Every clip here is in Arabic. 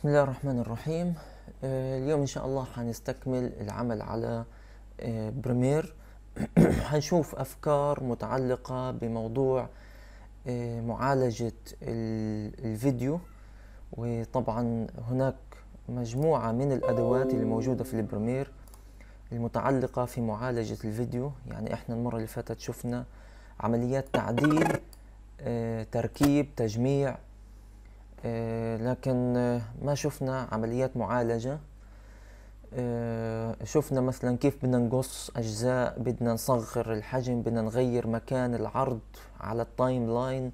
بسم الله الرحمن الرحيم آه، اليوم ان شاء الله حنستكمل العمل على آه، بريمير حنشوف افكار متعلقة بموضوع آه، معالجة الفيديو وطبعا هناك مجموعة من الادوات اللي موجودة في البريمير المتعلقة في معالجة الفيديو يعني احنا المرة اللي فاتت شفنا عمليات تعديل تركيب تجميع آه، لكن آه، ما شفنا عمليات معالجة آه، شفنا مثلا كيف بدنا نقص أجزاء بدنا نصغر الحجم بدنا نغير مكان العرض على التايم لاين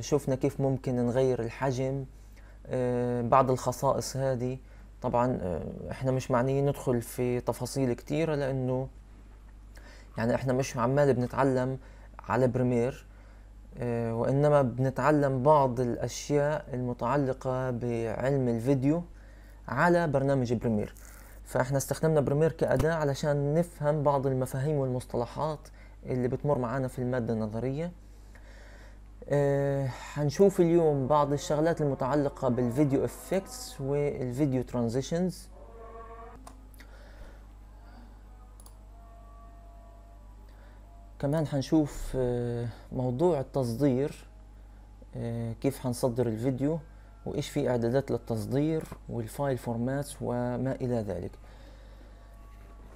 شفنا كيف ممكن نغير الحجم بعض الخصائص هذه طبعا احنا مش معنيين ندخل في تفاصيل كتيرة لأنه يعني احنا مش عمال بنتعلم على بريمير آه، وإنما بنتعلم بعض الأشياء المتعلقة بعلم الفيديو على برنامج بريمير فإحنا استخدمنا بريمير كأداة علشان نفهم بعض المفاهيم والمصطلحات اللي بتمر معانا في المادة النظرية آه، هنشوف اليوم بعض الشغلات المتعلقة بالفيديو افكتس والفيديو ترانزيشنز كمان حنشوف آه، موضوع التصدير آه، كيف حنصدر الفيديو وايش في اعدادات للتصدير والفايل فورمات وما الى ذلك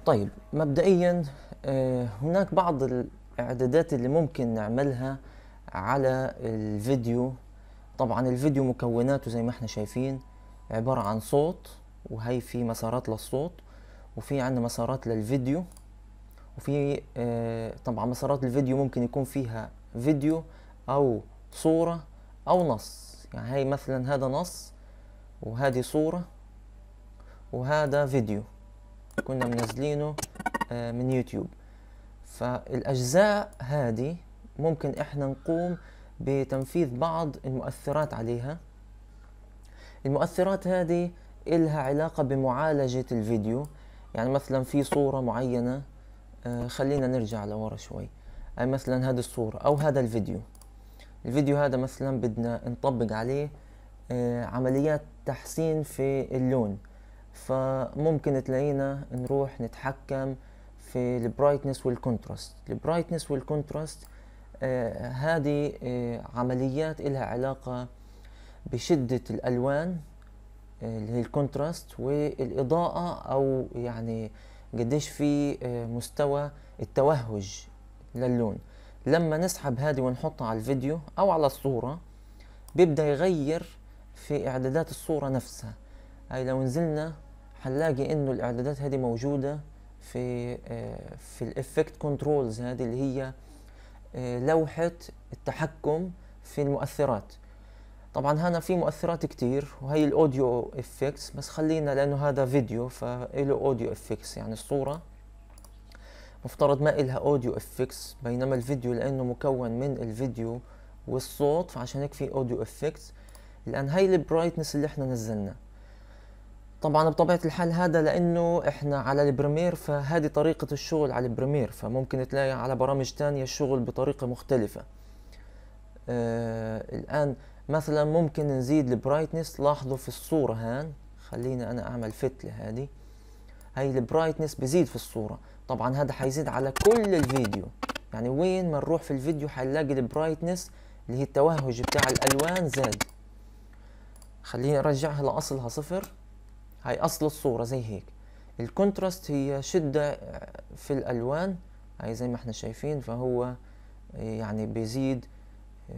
طيب مبدئيا آه، هناك بعض الاعدادات اللي ممكن نعملها على الفيديو طبعا الفيديو مكوناته زي ما احنا شايفين عبارة عن صوت وهي في مسارات للصوت وفي عندنا مسارات للفيديو وفي آه، طبعا مسارات الفيديو ممكن يكون فيها فيديو او صورة او نص يعني هاي مثلا هذا نص وهذه صورة وهذا فيديو كنا منزلينه آه، من يوتيوب فالاجزاء هذه ممكن احنا نقوم بتنفيذ بعض المؤثرات عليها المؤثرات هذه إلها علاقة بمعالجة الفيديو يعني مثلا في صورة معينة آه، خلينا نرجع لورا شوي أي مثلا هذه الصورة أو هذا الفيديو الفيديو هذا مثلا بدنا نطبق عليه آه، عمليات تحسين في اللون فممكن تلاقينا نروح نتحكم في البرايتنس والكونتراست البرايتنس والكونتراست هذه آه، عمليات إلها علاقة بشدة الألوان اللي هي الكونتراست والإضاءة أو يعني قديش في آه، مستوى التوهج للون لما نسحب هذه ونحطها على الفيديو او على الصورة بيبدأ يغير في اعدادات الصورة نفسها اي لو نزلنا حنلاقي انه الاعدادات هذه موجودة في آه، في الافكت كنترولز هذه اللي هي آه، لوحة التحكم في المؤثرات طبعا هنا في مؤثرات كتير وهي الاوديو افكتس بس خلينا لانه هذا فيديو فإله اوديو افكتس يعني الصورة مفترض ما إلها اوديو افكتس بينما الفيديو لانه مكون من الفيديو والصوت فعشان هيك في اوديو افكتس الان هاي البرايتنس اللي احنا نزلناه طبعا بطبيعة الحال هذا لأنه إحنا على البريمير فهذه طريقة الشغل على البريمير فممكن تلاقي على برامج تانية الشغل بطريقة مختلفة آه الآن مثلا ممكن نزيد البرايتنس لاحظوا في الصورة هان خلينا انا اعمل فت لهذه هاي البرايتنس بزيد في الصورة طبعا هذا حيزيد على كل الفيديو يعني وين ما نروح في الفيديو حنلاقي البرايتنس اللي هي التوهج بتاع الالوان زاد خليني ارجعها لاصلها صفر هاي اصل الصورة زي هيك الكونتراست هي شدة في الالوان هاي زي ما احنا شايفين فهو يعني بيزيد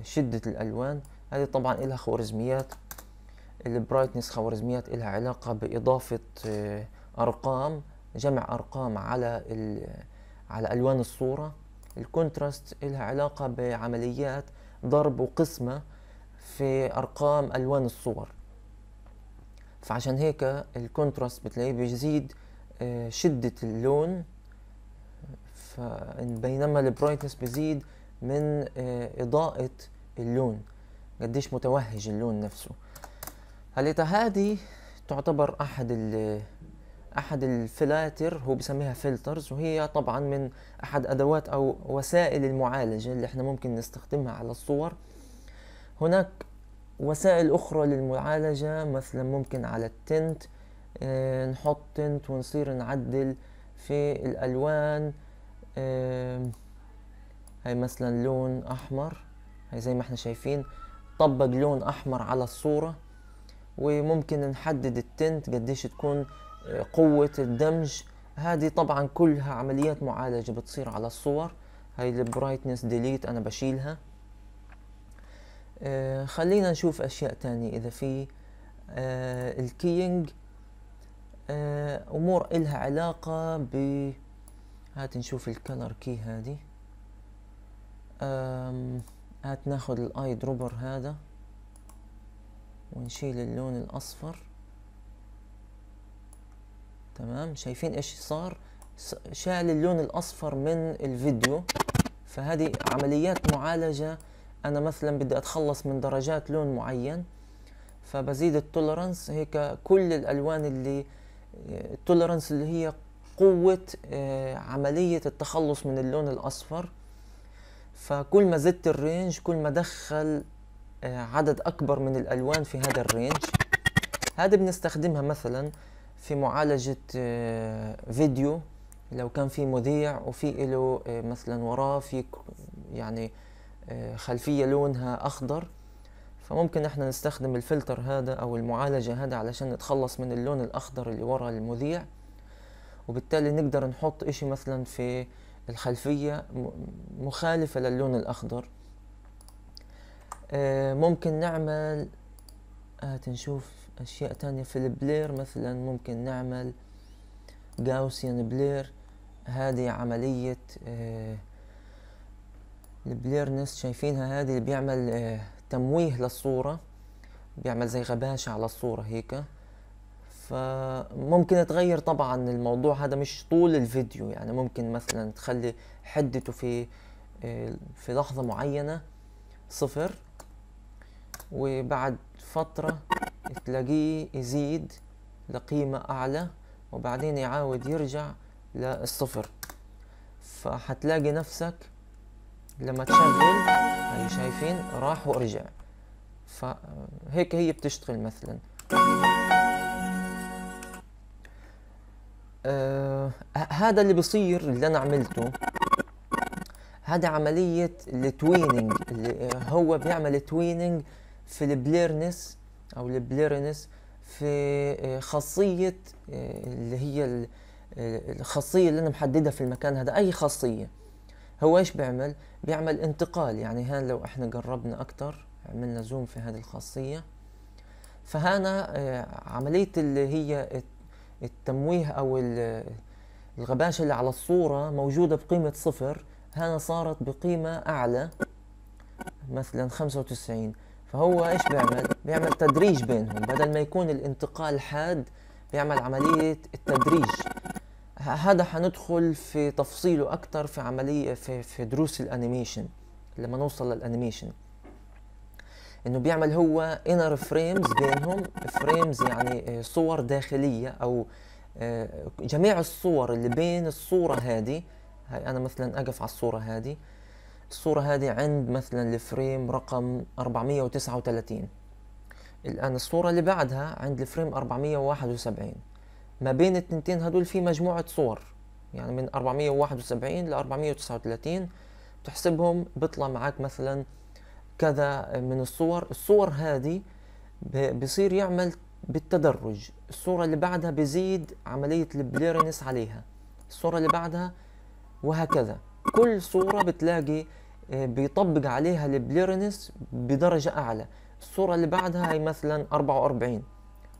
شدة الالوان هذه طبعا إلها خوارزميات البرايتنس خوارزميات إلها علاقة بإضافة آه، أرقام جمع أرقام على على ألوان الصورة الكونتراست إلها علاقة بعمليات ضرب وقسمة في أرقام ألوان الصور فعشان هيك الكونتراست بتلاقيه بيزيد آه، شدة اللون بينما البرايتنس بيزيد من آه، إضاءة اللون قديش متوهج اللون نفسه هليتا هذه تعتبر احد ال احد الفلاتر هو بسميها فلترز وهي طبعا من احد ادوات او وسائل المعالجه اللي احنا ممكن نستخدمها على الصور هناك وسائل اخرى للمعالجه مثلا ممكن على التنت آه، نحط تنت ونصير نعدل في الالوان آه، هاي مثلا لون احمر هاي زي ما احنا شايفين نطبق لون احمر على الصورة وممكن نحدد التنت قديش تكون آه، قوة الدمج هذه طبعا كلها عمليات معالجة بتصير على الصور هاي البرايتنس ديليت انا بشيلها آه خلينا نشوف اشياء تانية اذا في آه الكيينج آه امور الها علاقة ب هات نشوف الكلر كي هذه هات ناخد الاي دروبر هذا ونشيل اللون الاصفر تمام شايفين ايش صار شال اللون الاصفر من الفيديو فهذه عمليات معالجة انا مثلا بدي اتخلص من درجات لون معين فبزيد التولرنس هيك كل الالوان اللي التولرنس اللي هي قوة آه، عملية التخلص من اللون الاصفر فكل ما زدت الرينج كل ما دخل آه، عدد أكبر من الألوان في هذا الرينج هذا بنستخدمها مثلا في معالجة آه، فيديو لو كان في مذيع وفي له آه، مثلا وراه في يعني خلفية لونها أخضر فممكن احنا نستخدم الفلتر هذا أو المعالجة هذا علشان نتخلص من اللون الأخضر اللي ورا المذيع وبالتالي نقدر نحط اشي مثلا في الخلفية مخالفة للون الأخضر آه، ممكن نعمل هات آه، نشوف أشياء تانية في البلير مثلا ممكن نعمل جاوسيان بلير هذه عملية آه، البليرنس شايفينها هذه اللي بيعمل تمويه للصورة بيعمل زي غباشة على الصورة هيك فممكن تغير طبعا الموضوع هذا مش طول الفيديو يعني ممكن مثلا تخلي حدته في آه، في لحظة معينة صفر وبعد فترة تلاقيه يزيد لقيمة أعلى وبعدين يعاود يرجع للصفر فحتلاقي نفسك لما تشغل هاي شايفين راح ورجع فهيك هي بتشتغل مثلا آه هذا اللي بصير اللي انا عملته هذا عملية التويننج اللي هو بيعمل تويننج في البليرنس او البليرنس في آه، خاصية آه، اللي هي آه، الخاصية اللي انا محددها في المكان هذا اي خاصية هو ايش بيعمل بيعمل انتقال يعني هان لو احنا قربنا اكتر عملنا زوم في هذه الخاصية فهنا عملية اللي هي التمويه او الغباشه اللي على الصوره موجوده بقيمه صفر هنا صارت بقيمه اعلى مثلا 95 فهو ايش بيعمل؟ بيعمل تدريج بينهم بدل ما يكون الانتقال حاد بيعمل عمليه التدريج هذا حندخل في تفصيله اكثر في عمليه في, في دروس الانيميشن لما نوصل للانيميشن انه بيعمل هو انر فريمز بينهم فريمز يعني آه، صور داخليه او آه، جميع الصور اللي بين الصوره هذه انا مثلا اقف على الصوره هذه الصوره هذه عند مثلا الفريم رقم 439 الان الصوره اللي بعدها عند الفريم 471 ما بين التنتين هدول في مجموعه صور يعني من 471 ل 439 تحسبهم بيطلع معك مثلا كذا من الصور الصور هذه بصير يعمل بالتدرج الصورة اللي بعدها بزيد عملية البليرنس عليها الصورة اللي بعدها وهكذا كل صورة بتلاقي آه، بيطبق عليها البليرنس بدرجة أعلى الصورة اللي بعدها هي مثلا 44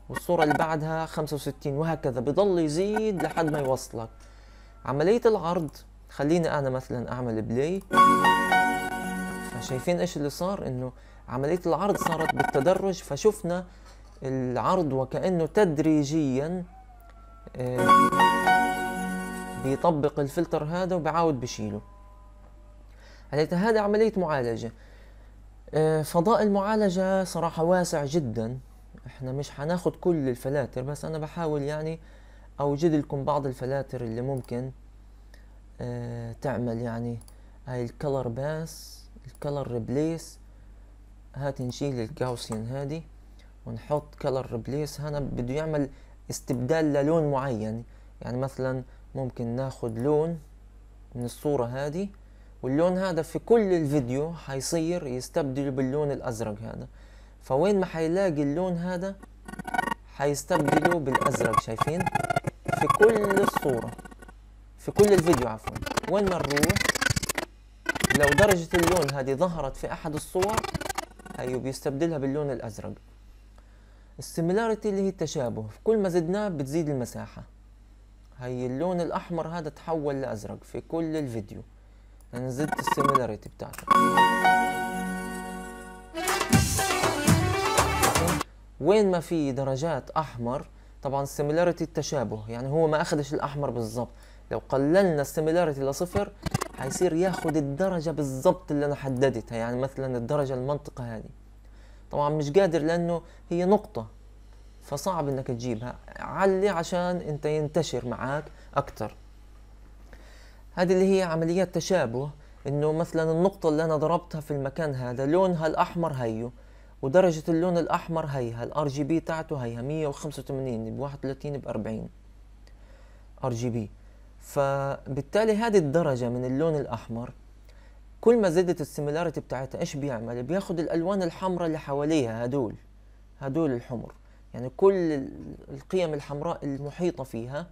والصورة اللي بعدها 65 وهكذا بضل يزيد لحد ما يوصلك عملية العرض خليني أنا مثلا أعمل بلاي شايفين ايش اللي صار انه عمليه العرض صارت بالتدرج فشفنا العرض وكانه تدريجيا آه، بيطبق الفلتر هذا وبعاود بشيله يعني هذا عملية معالجة آه، فضاء المعالجة صراحة واسع جدا احنا مش هناخد كل الفلاتر بس انا بحاول يعني اوجد لكم بعض الفلاتر اللي ممكن آه، تعمل يعني هاي الكلر باس الكلر ريبليس نشيل الكاوسين هادي ونحط كلر ريبليس هنا بده يعمل استبدال للون معين يعني مثلا ممكن ناخد لون من الصورة هادي واللون هذا في كل الفيديو حيصير يستبدل باللون الأزرق هذا فوين ما حيلاقي اللون هذا حيستبدله بالأزرق شايفين في كل الصورة في كل الفيديو عفوا وين ما نروح لو درجة اللون هذه ظهرت في أحد الصور هيو بيستبدلها باللون الأزرق السيميلاريتي اللي هي التشابه كل ما زدناه بتزيد المساحة هي اللون الأحمر هذا تحول لأزرق في كل الفيديو أنا زدت السيميلاريتي بتاعته وين ما في درجات أحمر طبعا السيميلاريتي التشابه يعني هو ما أخدش الأحمر بالظبط لو قللنا السيميلاريتي لصفر هيصير ياخد الدرجه بالظبط اللي انا حددتها يعني مثلا الدرجه المنطقه هذه طبعا مش قادر لانه هي نقطه فصعب انك تجيبها علي عشان انت ينتشر معاك اكتر هذه اللي هي عمليات تشابه انه مثلا النقطه اللي انا ضربتها في المكان هذا لونها الاحمر هيو ودرجة اللون الأحمر هيها الار جي بي تاعته هيها 185 ب 31 ب 40 ار جي بي فبالتالي هذه الدرجة من اللون الأحمر كل ما زادت السيميلاريتي بتاعتها ايش بيعمل؟ بياخد الألوان الحمراء اللي حواليها هدول هدول الحمر يعني كل القيم الحمراء المحيطة فيها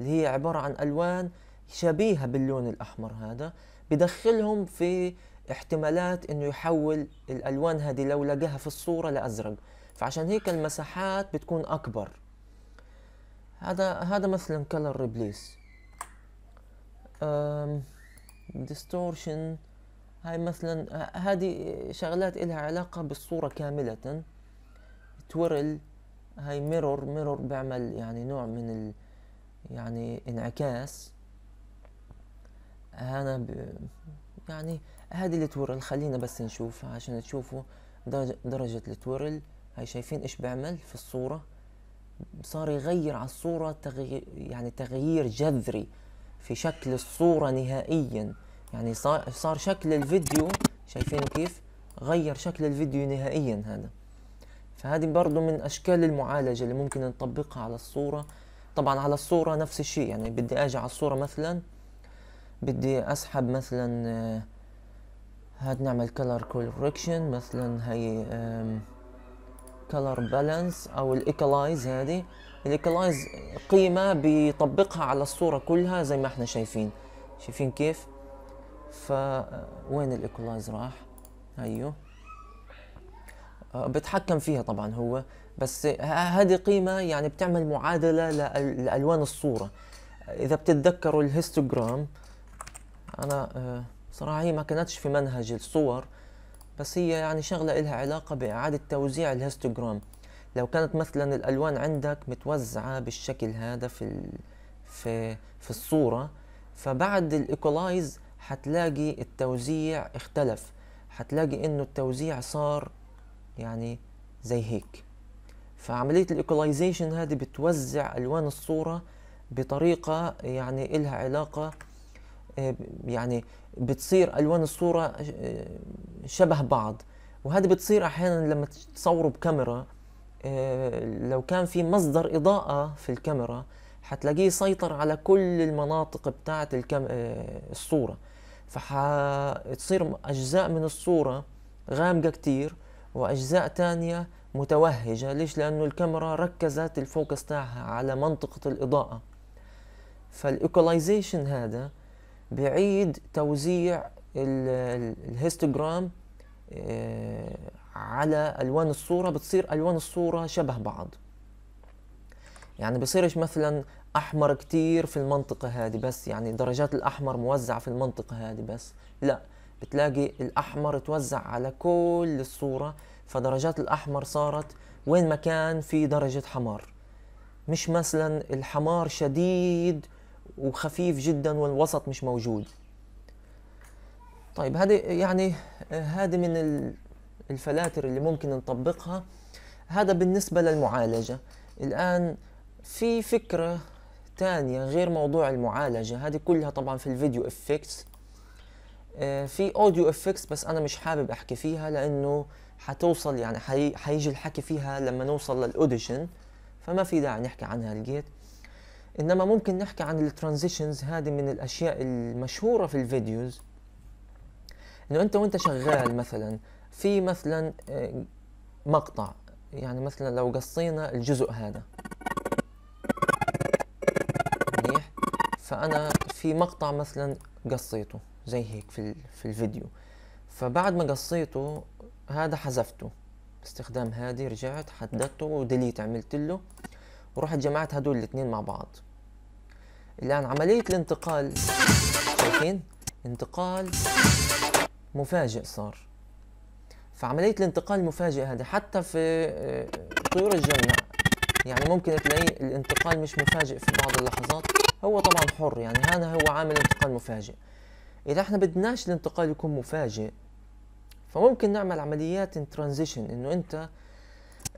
اللي هي عبارة عن ألوان شبيهة باللون الأحمر هذا بدخلهم في احتمالات انه يحول الالوان هذه لو لقاها في الصوره لازرق فعشان هيك المساحات بتكون اكبر هذا هذا مثلا كلر ريبليس ديستورشن هاي مثلا هذه شغلات إلها علاقة بالصورة كاملة تورل هاي ميرور ميرور بعمل يعني نوع من ال يعني انعكاس هنا ب يعني هذه التورل خلينا بس نشوف عشان تشوفوا درجة, درجة التورل هاي شايفين ايش بعمل في الصورة صار يغير على الصورة تغيير يعني تغيير جذري في شكل الصورة نهائيا يعني صار, صار شكل الفيديو شايفينه كيف غير شكل الفيديو نهائيا هذا فهذه برضو من أشكال المعالجة اللي ممكن نطبقها على الصورة طبعا على الصورة نفس الشيء يعني بدي أجي على الصورة مثلا بدي أسحب مثلا آه، هاد نعمل color correction مثلا هي color بالانس أو الإيكالايز هذه الايكولايز يعني قيمه بيطبقها على الصوره كلها زي ما احنا شايفين شايفين كيف وين الايكولايز راح هيو أيوه. بتحكم فيها طبعا هو بس هذه قيمه يعني بتعمل معادله لالوان الصوره اذا بتتذكروا الهيستوجرام انا صراحه هي ما كانتش في منهج الصور بس هي يعني شغله لها علاقه باعاده توزيع الهيستوجرام لو كانت مثلا الالوان عندك متوزعه بالشكل هذا في ال... في في الصوره فبعد الايكولايز حتلاقي التوزيع اختلف حتلاقي انه التوزيع صار يعني زي هيك فعمليه الايكولايزيشن هذه بتوزع الوان الصوره بطريقه يعني إلها علاقه آه، يعني بتصير الوان الصوره آه، شبه بعض وهذا بتصير احيانا لما تصوروا بكاميرا آه، لو كان في مصدر إضاءة في الكاميرا حتلاقيه سيطر على كل المناطق بتاعة الكم... آه، الصورة فحتصير أجزاء من الصورة غامقة كتير وأجزاء تانية متوهجة ليش؟ لأنه الكاميرا ركزت الفوكس تاعها على منطقة الإضاءة فالإيكولايزيشن هذا بعيد توزيع الهيستوغرام آه، على الوان الصوره بتصير الوان الصوره شبه بعض يعني بصيرش مثلا احمر كتير في المنطقه هذه بس يعني درجات الاحمر موزعه في المنطقه هذه بس لا بتلاقي الاحمر توزع على كل الصوره فدرجات الاحمر صارت وين ما كان في درجه حمار مش مثلا الحمار شديد وخفيف جدا والوسط مش موجود طيب هذه يعني آه، هذه من الفلاتر اللي ممكن نطبقها هذا بالنسبة للمعالجة الآن في فكرة تانية غير موضوع المعالجة هذه كلها طبعا في الفيديو افكتس آه، في اوديو افكتس بس انا مش حابب احكي فيها لانه حتوصل يعني حي... حيجي الحكي فيها لما نوصل للاوديشن فما في داعي نحكي عنها الجيت انما ممكن نحكي عن الترانزيشنز هذه من الاشياء المشهورة في الفيديوز انه انت وانت شغال مثلا في مثلا آه، مقطع يعني مثلا لو قصينا الجزء هذا منيح فأنا في مقطع مثلا قصيته زي هيك في, في الفيديو فبعد ما قصيته هذا حذفته باستخدام هذه رجعت حددته وديليت عملت له ورحت جمعت هدول الاثنين مع بعض الآن عملية الانتقال شايفين انتقال مفاجئ صار فعملية الانتقال المفاجئ هذه حتى في آه، طيور الجنة يعني ممكن تلاقي الانتقال مش مفاجئ في بعض اللحظات هو طبعا حر يعني هذا هو عامل انتقال مفاجئ إذا احنا بدناش الانتقال يكون مفاجئ فممكن نعمل عمليات ترانزيشن انه انت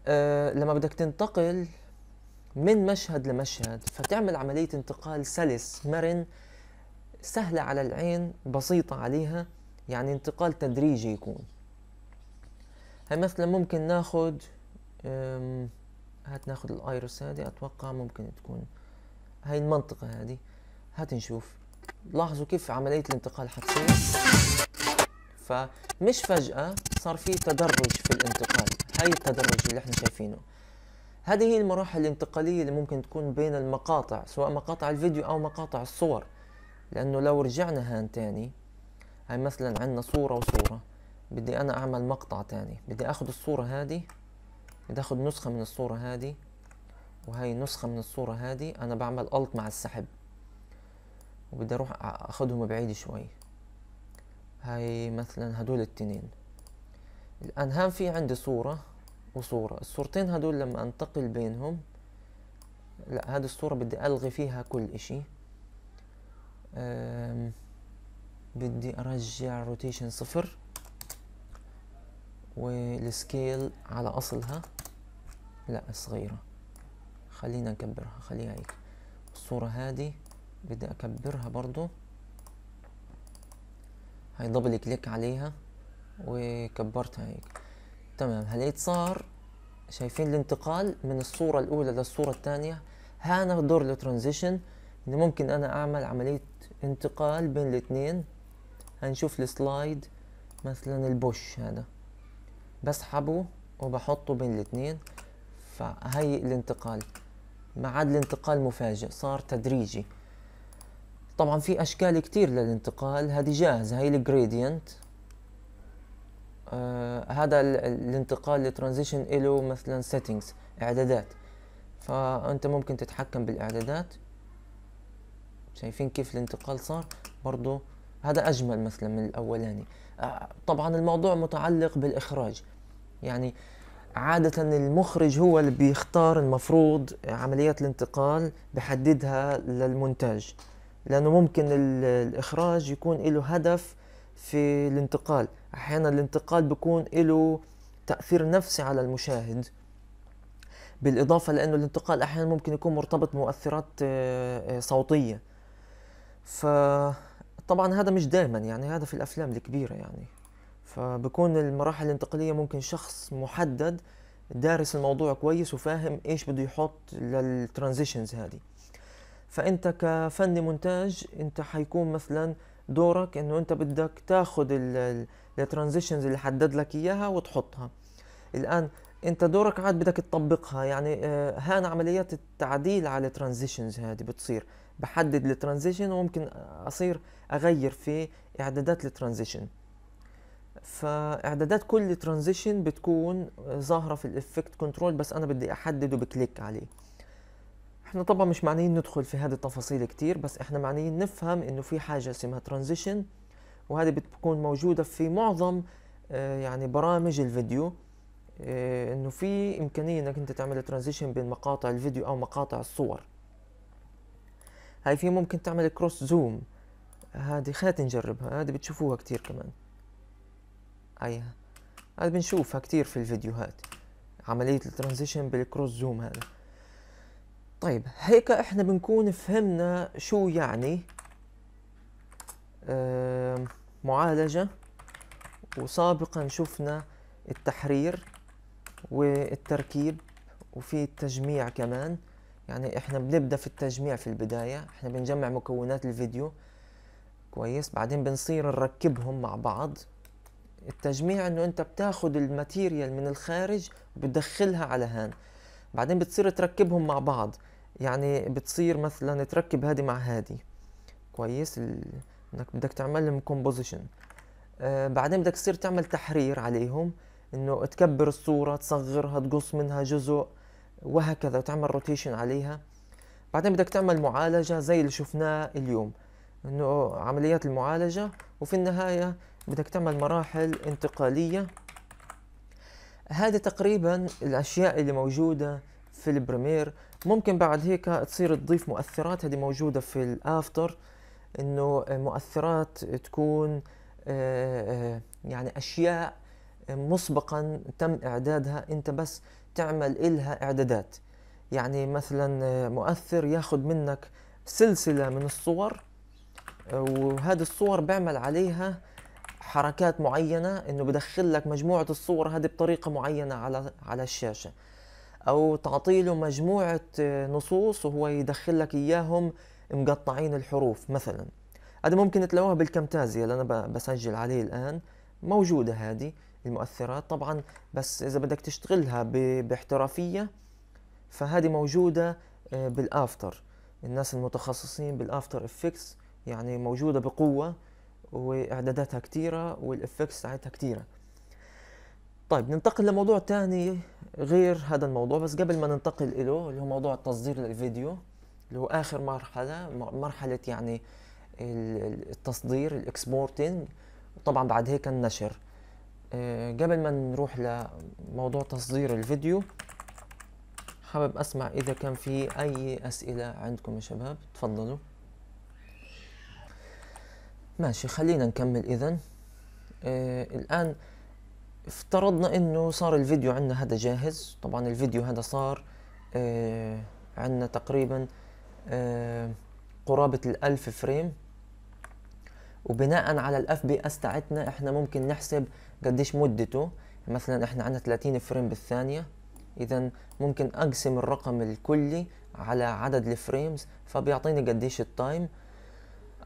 آه لما بدك تنتقل من مشهد لمشهد فتعمل عملية انتقال سلس مرن سهلة على العين بسيطة عليها يعني انتقال تدريجي يكون هاي مثلا ممكن ناخد هات ناخد الايروس هذه اتوقع ممكن تكون هاي المنطقة هذه هات نشوف لاحظوا كيف عملية الانتقال حتصير فمش فجأة صار في تدرج في الانتقال هاي التدرج اللي احنا شايفينه هذه هي المراحل الانتقالية اللي ممكن تكون بين المقاطع سواء مقاطع الفيديو أو مقاطع الصور لأنه لو رجعنا هان تاني هاي مثلا عندنا صورة وصورة بدي انا اعمل مقطع تاني بدي اخد الصورة هذه بدي اخد نسخة من الصورة هذه وهي نسخة من الصورة هذه انا بعمل الت مع السحب وبدي اروح اخدهم بعيد شوي هاي مثلا هدول التنين الان هان في عندي صورة وصورة الصورتين هدول لما انتقل بينهم لا هذه الصورة بدي الغي فيها كل اشي بدي ارجع روتيشن صفر والسكيل على اصلها لا صغيرة خلينا نكبرها خليها هيك الصورة هذه بدي اكبرها برضو هاي دبل كليك عليها وكبرتها هيك تمام هلقيت صار شايفين الانتقال من الصورة الأولى للصورة الثانية هانا دور الترانزيشن إن ممكن أنا أعمل عملية انتقال بين الاثنين هنشوف السلايد مثلا البوش هذا بسحبه وبحطه بين الاثنين فهي الانتقال ما عاد الانتقال مفاجئ صار تدريجي طبعا في اشكال كتير للانتقال هذه جاهزه هي الجريدينت آه هذا الانتقال الترانزيشن له مثلا سيتنجز اعدادات فانت ممكن تتحكم بالاعدادات شايفين كيف الانتقال صار برضو هذا اجمل مثلا من الاولاني طبعا الموضوع متعلق بالاخراج يعني عادة المخرج هو اللي بيختار المفروض عمليات الانتقال بحددها للمونتاج لأنه ممكن الإخراج يكون له هدف في الانتقال أحيانا الانتقال بيكون له تأثير نفسي على المشاهد بالإضافة لأنه الانتقال أحيانا ممكن يكون مرتبط بمؤثرات آه، آه، صوتية ف طبعا هذا مش دائما يعني هذا في الافلام الكبيره يعني فبكون المراحل الانتقاليه ممكن شخص محدد دارس الموضوع كويس وفاهم ايش بده يحط للترانزيشنز هذه فانت كفني مونتاج انت حيكون مثلا دورك انه انت بدك تاخذ الترانزيشنز اللي حدد لك اياها وتحطها الان انت دورك عاد بدك تطبقها يعني آه، هان عمليات التعديل على الترانزيشنز هذه بتصير بحدد الترانزيشن وممكن اصير اغير في اعدادات الترانزيشن فاعدادات كل ترانزيشن بتكون ظاهره في الافكت كنترول بس انا بدي احدده بكليك عليه احنا طبعا مش معنيين ندخل في هذه التفاصيل كتير بس احنا معنيين نفهم انه في حاجه اسمها ترانزيشن وهذه بتكون موجوده في معظم آه، يعني برامج الفيديو آه، انه في امكانيه انك انت تعمل ترانزيشن بين مقاطع الفيديو او مقاطع الصور هاي في ممكن تعمل كروس زوم هذه خلينا نجربها هذه بتشوفوها كتير كمان هيها هذا بنشوفها كتير في الفيديوهات عملية الترانزيشن بالكروس زوم هذا طيب هيك احنا بنكون فهمنا شو يعني آه معالجة وسابقا شفنا التحرير والتركيب وفي التجميع كمان يعني احنا بنبدا في التجميع في البدايه احنا بنجمع مكونات الفيديو كويس بعدين بنصير نركبهم مع بعض التجميع انه انت بتاخد الماتيريال من الخارج وبتدخلها على هان بعدين بتصير تركبهم مع بعض يعني بتصير مثلا تركب هذه مع هذه كويس انك بدك تعمل لهم كومبوزيشن آه بعدين بدك تصير تعمل تحرير عليهم انه تكبر الصوره تصغرها تقص منها جزء وهكذا وتعمل روتيشن عليها بعدين بدك تعمل معالجة زي اللي شفناه اليوم انه عمليات المعالجة وفي النهاية بدك تعمل مراحل انتقالية هذا تقريبا الاشياء اللي موجودة في البريمير ممكن بعد هيك تصير تضيف مؤثرات هذه موجودة في الافتر انه مؤثرات تكون آه، آه، يعني اشياء مسبقا تم اعدادها انت بس تعمل إلها إعدادات يعني مثلا آه، مؤثر ياخد منك سلسلة من الصور آه، وهذه الصور بعمل عليها حركات معينة انه بدخل لك مجموعة الصور هذه بطريقة معينة على على الشاشة او تعطيله مجموعة آه، نصوص وهو يدخل لك اياهم مقطعين الحروف مثلا هذا ممكن تلاقوها بالكامتازيا اللي انا بسجل عليه الان موجودة هذه المؤثرات طبعا بس اذا بدك تشتغلها باحترافيه فهذه موجوده آه، بالافتر الناس المتخصصين بالافتر افكتس يعني موجوده بقوه واعداداتها كتيره والافكتس تاعتها كتيره طيب ننتقل لموضوع تاني غير هذا الموضوع بس قبل ما ننتقل له اللي هو موضوع التصدير للفيديو اللي هو اخر مرحله مرحله يعني التصدير الاكسبورتنج طبعا بعد هيك النشر آه، قبل ما نروح لموضوع تصدير الفيديو حابب اسمع اذا كان في اي اسئله عندكم يا شباب تفضلوا ماشي خلينا نكمل اذا آه الان افترضنا انه صار الفيديو عندنا هذا جاهز طبعا الفيديو هذا صار آه عندنا تقريبا آه قرابة الألف فريم وبناء على الأف بي أس تاعتنا احنا ممكن نحسب قديش مدته مثلا احنا عندنا 30 فريم بالثانية اذا ممكن اقسم الرقم الكلي على عدد الفريمز فبيعطيني قديش التايم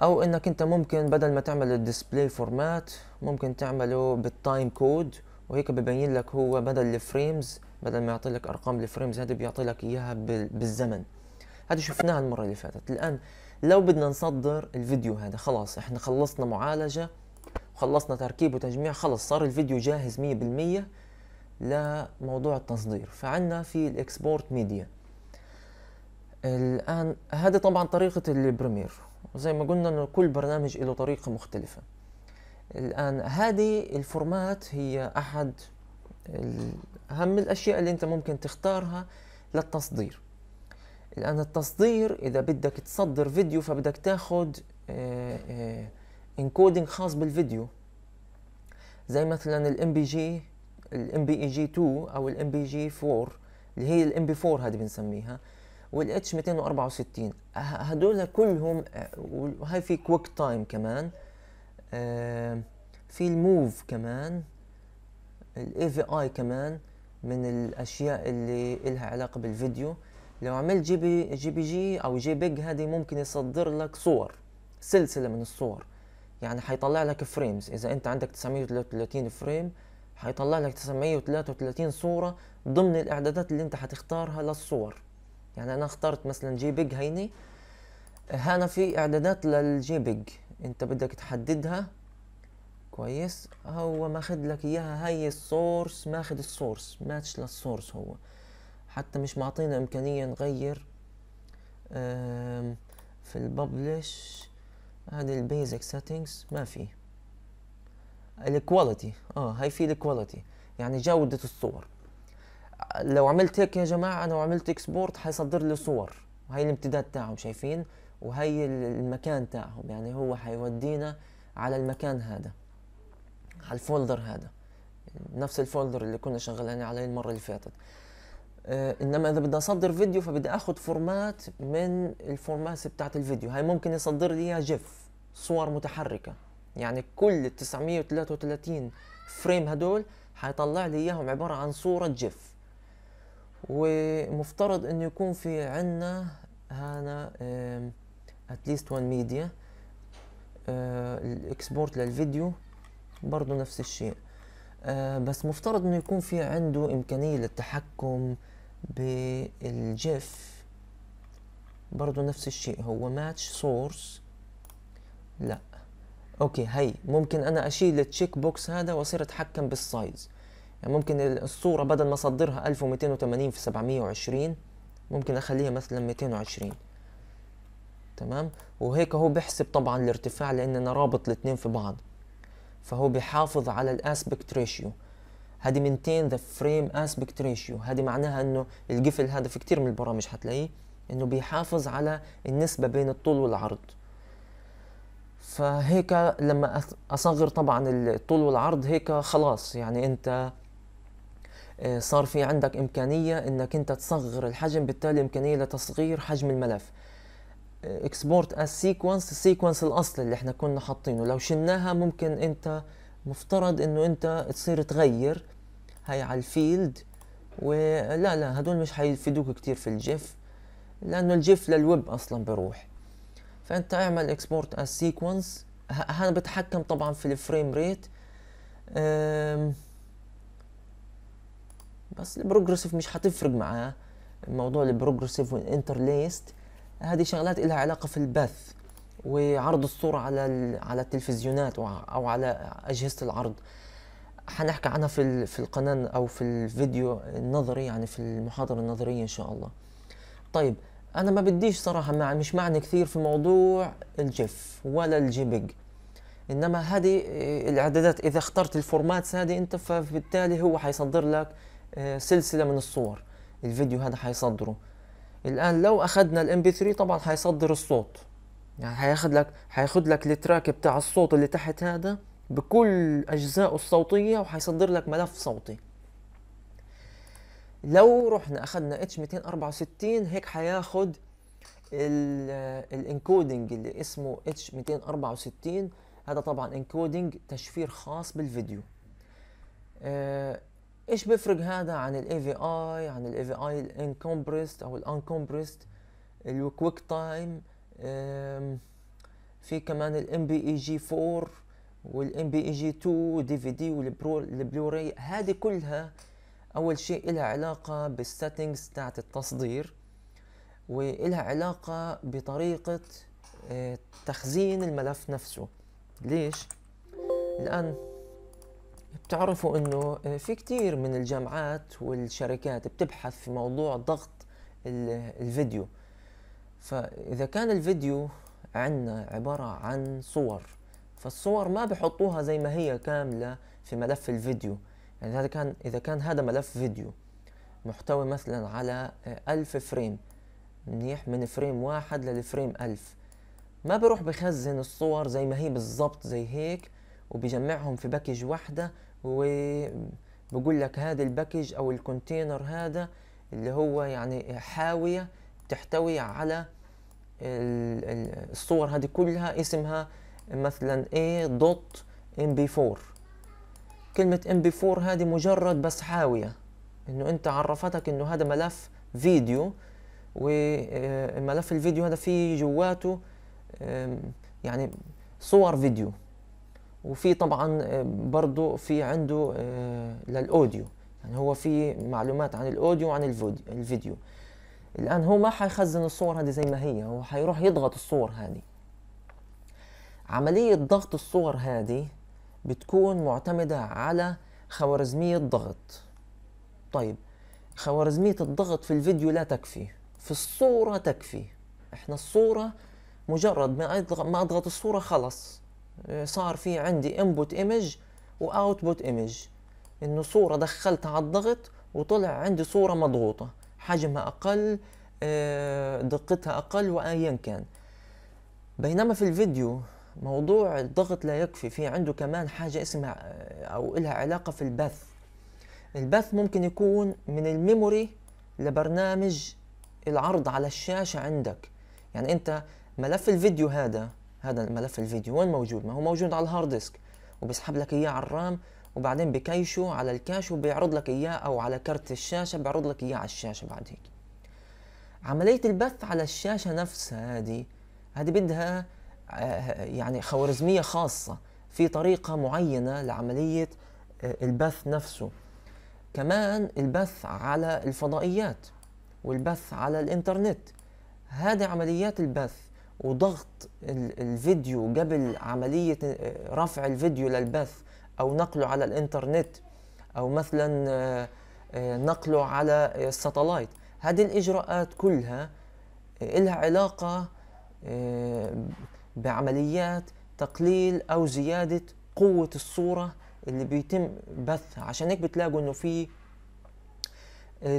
او انك انت ممكن بدل ما تعمل الديسبلاي فورمات ممكن تعمله بالتايم كود وهيك ببين لك هو بدل الفريمز بدل ما يعطي لك ارقام الفريمز هذه بيعطي لك اياها بالزمن هذه شفناها المره اللي فاتت الان لو بدنا نصدر الفيديو هذا خلاص احنا خلصنا معالجه خلصنا تركيب وتجميع خلص صار الفيديو جاهز 100% لموضوع التصدير فعنا في الاكسبورت ميديا الان هذه طبعا طريقه البريمير زي ما قلنا انه كل برنامج له طريقه مختلفه الان هذه الفورمات هي احد اهم الاشياء اللي انت ممكن تختارها للتصدير الان التصدير اذا بدك تصدر فيديو فبدك تاخذ آه، آه، انكودنج خاص بالفيديو زي مثلا الام بي جي الام بي اي جي 2 او الام بي جي 4 اللي هي الام بي 4 هذه بنسميها والاتش 264 أه، هدول كلهم أه، وهي في كويك تايم كمان أه، في الموف كمان الاي في اي كمان من الاشياء اللي إلها علاقه بالفيديو لو عملت جي بي جي بي جي او جي بيج هذه ممكن يصدر لك صور سلسله من الصور يعني حيطلع لك فريمز اذا انت عندك 933 فريم حيطلع لك 933 صورة ضمن الاعدادات اللي انت حتختارها للصور يعني انا اخترت مثلا جي بيج هيني هنا في اعدادات للجي بيج انت بدك تحددها كويس هو ماخد لك اياها هي السورس ماخد السورس ماتش للسورس هو حتى مش معطينا امكانية نغير في الببلش هذه البيزك سيتنجز ما في الكواليتي اه هاي في الكواليتي يعني جودة الصور لو عملت هيك يا جماعة أنا وعملت اكسبورت حيصدر لي صور وهي الامتداد تاعهم شايفين وهي المكان تاعهم يعني هو حيودينا على المكان هذا على الفولدر هذا نفس الفولدر اللي كنا شغالين عليه المرة اللي فاتت آه، انما اذا بدي اصدر فيديو فبدي اخذ فورمات من الفورمات بتاعت الفيديو هاي ممكن يصدر لي اياها جيف صور متحركه يعني كل ال 933 فريم هدول حيطلع لي اياهم عباره عن صوره جيف ومفترض انه يكون في عنا هنا اتليست 1 ميديا الاكسبورت للفيديو برضه نفس الشيء آه، بس مفترض انه يكون في عنده امكانيه للتحكم بالجيف برضو نفس الشيء هو ماتش سورس لا اوكي هي ممكن انا اشيل التشيك بوكس هذا واصير اتحكم بالسايز يعني ممكن الصورة بدل ما اصدرها 1280 في 720 ممكن اخليها مثلا 220 تمام وهيك هو بحسب طبعا الارتفاع لان انا رابط الاثنين في بعض فهو بيحافظ على الاسبكت ريشيو هذه مينتين ذا فريم اسبكت ريشيو هذه معناها انه القفل هذا في كثير من البرامج حتلاقيه انه بيحافظ على النسبه بين الطول والعرض فهيك لما اصغر طبعا الطول والعرض هيك خلاص يعني انت آه، صار في عندك امكانيه انك انت تصغر الحجم بالتالي امكانيه لتصغير حجم الملف اكسبورت از سيكونس السيكونس الاصلي اللي احنا كنا حاطينه لو شلناها ممكن انت مفترض انه انت تصير تغير هاي على الفيلد ولا لا هدول مش حيفيدوك كتير في الجيف لانه الجيف للويب اصلا بروح فانت اعمل اكسبورت از سيكونس انا بتحكم طبعا في الفريم ريت بس البروجرسيف مش حتفرق معاه موضوع البروجرسيف والانترليست هذه شغلات لها علاقه في البث وعرض الصورة على على التلفزيونات أو على أجهزة العرض حنحكي عنها في في القناة أو في الفيديو النظري يعني في المحاضرة النظرية إن شاء الله طيب أنا ما بديش صراحة مع مش معني كثير في موضوع الجيف ولا الجيبج إنما هذه آه، الإعدادات إذا اخترت الفورمات هذه أنت فبالتالي هو حيصدر لك آه، سلسلة من الصور الفيديو هذا حيصدره الآن لو أخذنا الام بي 3 طبعا حيصدر الصوت يعني هياخد لك هياخد لك التراك بتاع الصوت اللي تحت هذا بكل اجزائه الصوتيه وحيصدر لك ملف صوتي لو رحنا اخذنا اتش 264 هيك هياخد الانكودنج اللي اسمه اتش 264 هذا طبعا انكودنج تشفير خاص بالفيديو آه، ايش بيفرق هذا عن الاي في اي عن الاي في اي الانكومبرست او الانكومبرست الكويك تايم في كمان الام بي اي جي 4 والام بي اي جي 2 دي في دي والبرو البلوراي هذه كلها اول شيء لها علاقه بالسيتنجز تاعت التصدير ولها علاقة بطريقة آه، تخزين الملف نفسه ليش؟ الآن بتعرفوا أنه آه، في كثير من الجامعات والشركات بتبحث في موضوع ضغط الفيديو فاذا كان الفيديو عندنا عباره عن صور فالصور ما بحطوها زي ما هي كامله في ملف الفيديو يعني هذا كان اذا كان هذا ملف فيديو محتوي مثلا على ألف فريم منيح من فريم واحد للفريم ألف ما بروح بخزن الصور زي ما هي بالضبط زي هيك وبجمعهم في باكج واحدة وبقول لك هذا الباكج أو الكونتينر هذا اللي هو يعني حاوية تحتوي على الصور هذه كلها اسمها مثلا a.mp4 كلمة mp4 هذه مجرد بس حاوية انه انت عرفتك انه هذا ملف فيديو وملف آه، الفيديو هذا فيه جواته يعني صور فيديو وفي طبعا آه، برضو في عنده آه، للاوديو يعني هو في معلومات عن الاوديو وعن الفيديو الان هو ما حيخزن الصور هذه زي ما هي هو حيروح يضغط الصور هذه عملية ضغط الصور هذه بتكون معتمدة على خوارزمية ضغط طيب خوارزمية الضغط في الفيديو لا تكفي في الصورة تكفي احنا الصورة مجرد ما اضغط ما اضغط الصورة خلص صار في عندي انبوت ايمج واوتبوت ايمج انه صورة دخلتها على الضغط وطلع عندي صورة مضغوطة حجمها أقل آه، دقتها أقل وأيا كان بينما في الفيديو موضوع الضغط لا يكفي في عنده كمان حاجة اسمها آه، أو إلها علاقة في البث البث ممكن يكون من الميموري لبرنامج العرض على الشاشة عندك يعني أنت ملف الفيديو هذا هذا ملف الفيديو وين موجود ما هو موجود على الهارد ديسك وبيسحب لك إياه على الرام وبعدين بكيشه على الكاش وبيعرض لك اياه او على كرت الشاشه بيعرض لك اياه على الشاشه بعد هيك عمليه البث على الشاشه نفسها هذه هذه بدها آه، يعني خوارزميه خاصه في طريقه معينه لعمليه آه، البث نفسه كمان البث على الفضائيات والبث على الانترنت هذه عمليات البث وضغط الفيديو قبل عملية آه، رفع الفيديو للبث او نقله على الانترنت او مثلا آه، آه، نقله على الساتلايت هذه الاجراءات كلها آه، لها علاقه بعمليات تقليل او زياده قوه الصوره اللي بيتم بثها عشان هيك بتلاقوا انه في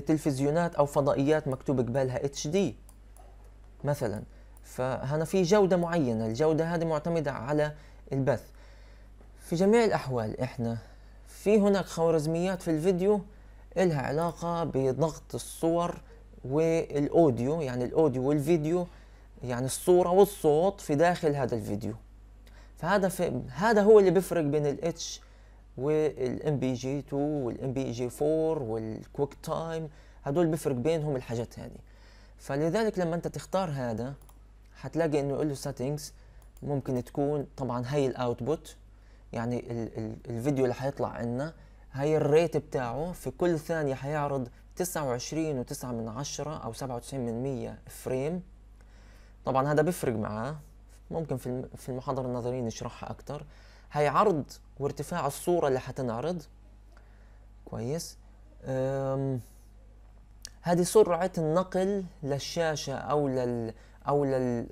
تلفزيونات او فضائيات مكتوب قبالها اتش دي مثلا فهنا في جوده معينه الجوده هذه معتمده على البث في جميع الأحوال إحنا في هناك خوارزميات في الفيديو إلها علاقة بضغط الصور والأوديو يعني الأوديو والفيديو يعني الصورة والصوت في داخل هذا الفيديو فهذا في هذا هو اللي بيفرق بين الاتش والام بي جي 2 والام بي جي 4 والكويك تايم هدول بيفرق بينهم الحاجات هذه فلذلك لما انت تختار هذا حتلاقي انه له سيتنجز ممكن تكون طبعا هي الاوتبوت يعني ال ال الفيديو اللي حيطلع عنا هي الريت بتاعه في كل ثانية حيعرض 29.9 من عشرة أو 97 من مية فريم طبعا هذا بيفرق معاه ممكن في في المحاضرة النظرية نشرحها أكتر هي عرض وارتفاع الصورة اللي حتنعرض كويس هذه سرعة النقل للشاشة أو لل أو لل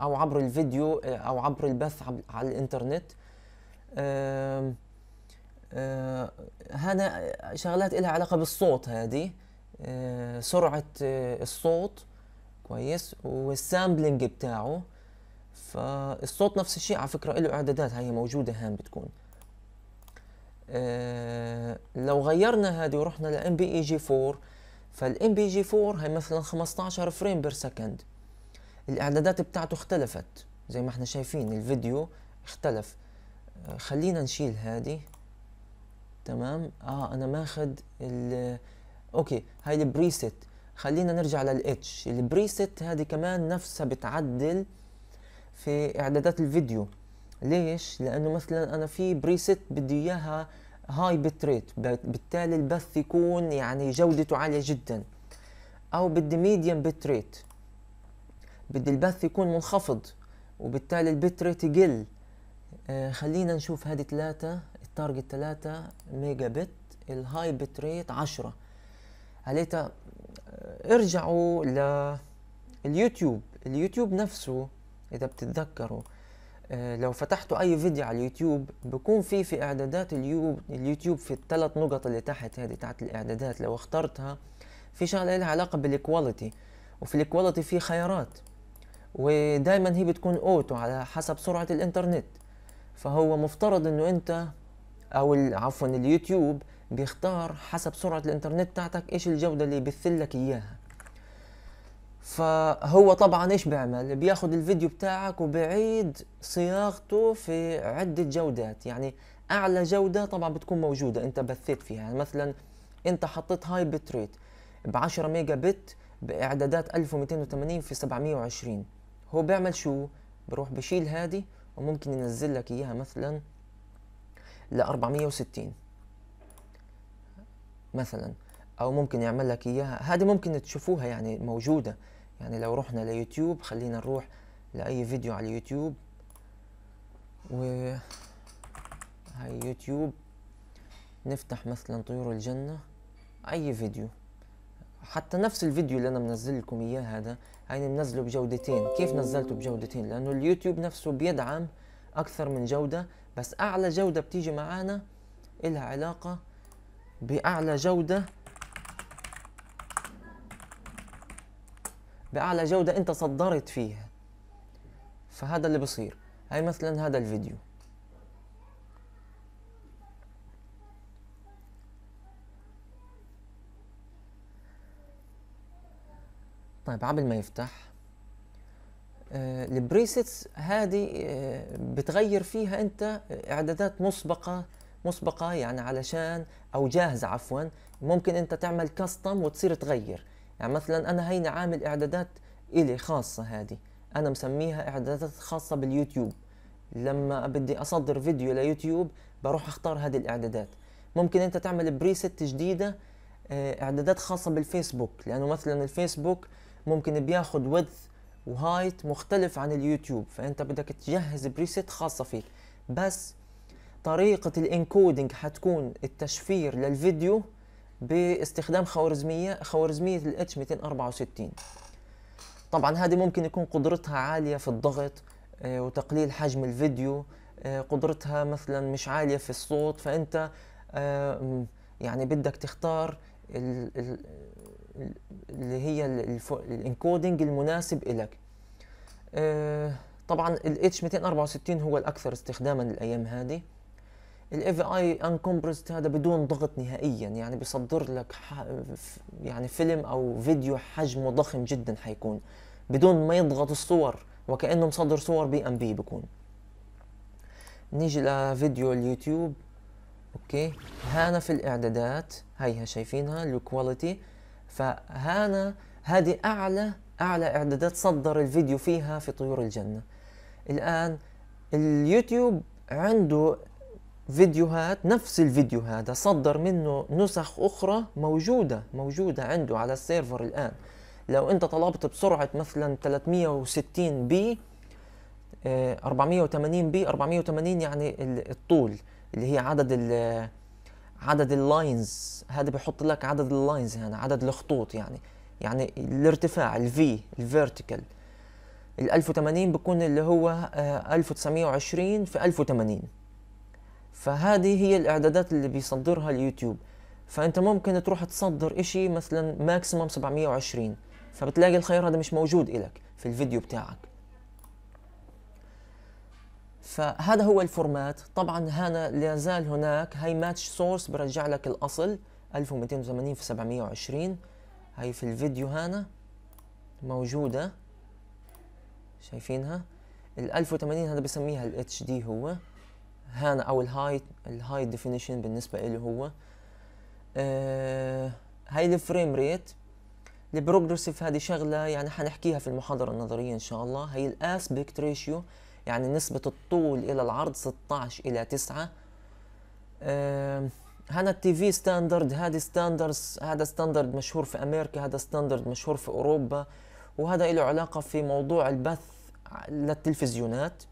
أو عبر الفيديو أو عبر البث على الإنترنت آه، هذا شغلات لها علاقه بالصوت هذه آه، سرعه آه، الصوت كويس والسامبلنج بتاعه فالصوت نفس الشيء على فكره له اعدادات هي موجوده هان بتكون لو غيرنا هذه ورحنا لام بي اي جي 4 فالام بي جي 4 هي مثلا 15 فريم بير سكند الاعدادات بتاعته اختلفت زي ما احنا شايفين الفيديو اختلف خلينا نشيل هذه تمام اه انا ماخذ ال اوكي هاي البريست خلينا نرجع للاتش البريست هذه كمان نفسها بتعدل في اعدادات الفيديو ليش لانه مثلا انا في بريست بدي اياها هاي بتريت بالتالي البث يكون يعني جودته عاليه جدا او بدي ميديم بتريت بدي البث يكون منخفض وبالتالي البتريت يقل آه، خلينا نشوف هذه ثلاثة التارجت ثلاثة ميجا بت الهاي بت ريت عشرة عليتا آه، ارجعوا لليوتيوب اليوتيوب نفسه اذا بتتذكروا آه، لو فتحتوا اي فيديو على اليوتيوب بكون في في اعدادات اليوتيوب اليوتيوب في الثلاث نقط اللي تحت هذه تحت الاعدادات لو اخترتها في شغله لها علاقه بالكواليتي وفي الكواليتي في خيارات ودائما هي بتكون اوتو على حسب سرعه الانترنت فهو مفترض انه انت او عفوا اليوتيوب بيختار حسب سرعه الانترنت بتاعتك ايش الجوده اللي بيثلك اياها فهو طبعا ايش بيعمل بياخد الفيديو بتاعك وبيعيد صياغته في عده جودات يعني اعلى جوده طبعا بتكون موجوده انت بثيت فيها يعني مثلا انت حطيت هاي بت ريت ب 10 ميجا بت باعدادات 1280 في 720 هو بيعمل شو بروح بشيل هذه وممكن ينزل لك اياها مثلا ل 460 مثلا او ممكن يعمل لك اياها هذه ممكن تشوفوها يعني موجوده يعني لو رحنا ليوتيوب خلينا نروح لاي فيديو على اليوتيوب و هاي يوتيوب نفتح مثلا طيور الجنه اي فيديو حتى نفس الفيديو اللي انا منزل لكم اياه هذا هيني منزله بجودتين كيف نزلته بجودتين لانه اليوتيوب نفسه بيدعم اكثر من جوده بس اعلى جوده بتيجي معانا إلها علاقه باعلى جوده باعلى جوده انت صدرت فيها فهذا اللي بصير هاي مثلا هذا الفيديو طيب قبل ما يفتح آه، البريسيتس هذه آه، بتغير فيها انت اعدادات مسبقه مسبقه يعني علشان او جاهزه عفوا ممكن انت تعمل كاستم وتصير تغير يعني مثلا انا هيني عامل اعدادات الي خاصه هذه انا مسميها اعدادات خاصه باليوتيوب لما بدي اصدر فيديو ليوتيوب بروح اختار هذه الاعدادات ممكن انت تعمل بريست جديده آه، اعدادات خاصه بالفيسبوك لانه مثلا الفيسبوك ممكن بياخد ويدث وهايت مختلف عن اليوتيوب فانت بدك تجهز بريست خاصه فيك بس طريقه الانكودينج حتكون التشفير للفيديو باستخدام خوارزميه خوارزميه الاتش 264 طبعا هذه ممكن يكون قدرتها عاليه في الضغط آه، وتقليل حجم الفيديو آه، قدرتها مثلا مش عاليه في الصوت فانت آه، يعني بدك تختار اللي هي الانكودنج المناسب لك آه، طبعا ال H264 هو الاكثر استخداما الايام هذه ال AVI uncompressed هذا بدون ضغط نهائيا يعني بيصدر لك يعني فيلم او فيديو حجمه ضخم جدا حيكون بدون ما يضغط الصور وكانه مصدر صور بي ام بي بكون نيجي لفيديو اليوتيوب اوكي هنا في الاعدادات هيها شايفينها الكواليتي فهنا هذه أعلى أعلى إعدادات صدر الفيديو فيها في طيور الجنة الآن اليوتيوب عنده فيديوهات نفس الفيديو هذا صدر منه نسخ أخرى موجودة موجودة عنده على السيرفر الآن لو أنت طلبت بسرعة مثلا 360 بي 480 آه، بي 480 يعني الطول اللي هي عدد عدد اللاينز هذا بحط لك عدد اللاينز هنا يعني عدد الخطوط يعني يعني الارتفاع الفي الفيرتيكال ال 1080 بكون اللي هو 1920 آه، في 1080 فهذه هي الاعدادات اللي بيصدرها اليوتيوب فانت ممكن تروح تصدر اشي مثلا ماكسيمم 720 فبتلاقي الخيار هذا مش موجود إلك في الفيديو بتاعك فهذا هو الفورمات طبعا هنا لا زال هناك هاي ماتش سورس برجع لك الاصل 1280 في 720 هاي في الفيديو هنا موجودة شايفينها ال 1080 هذا بسميها ال اتش دي هو هنا او الهاي الهاي ديفينيشن بالنسبة له هو آه هاي الفريم ريت البروجريسيف هذه شغلة يعني حنحكيها في المحاضرة النظرية ان شاء الله هي الاسبكت ريشيو يعني نسبة الطول إلى العرض 16 إلى 9 هنا التي في ستاندرد هذه ستاندرد هذا ستاندرد مشهور في أمريكا هذا ستاندرد مشهور في أوروبا وهذا له علاقة في موضوع البث للتلفزيونات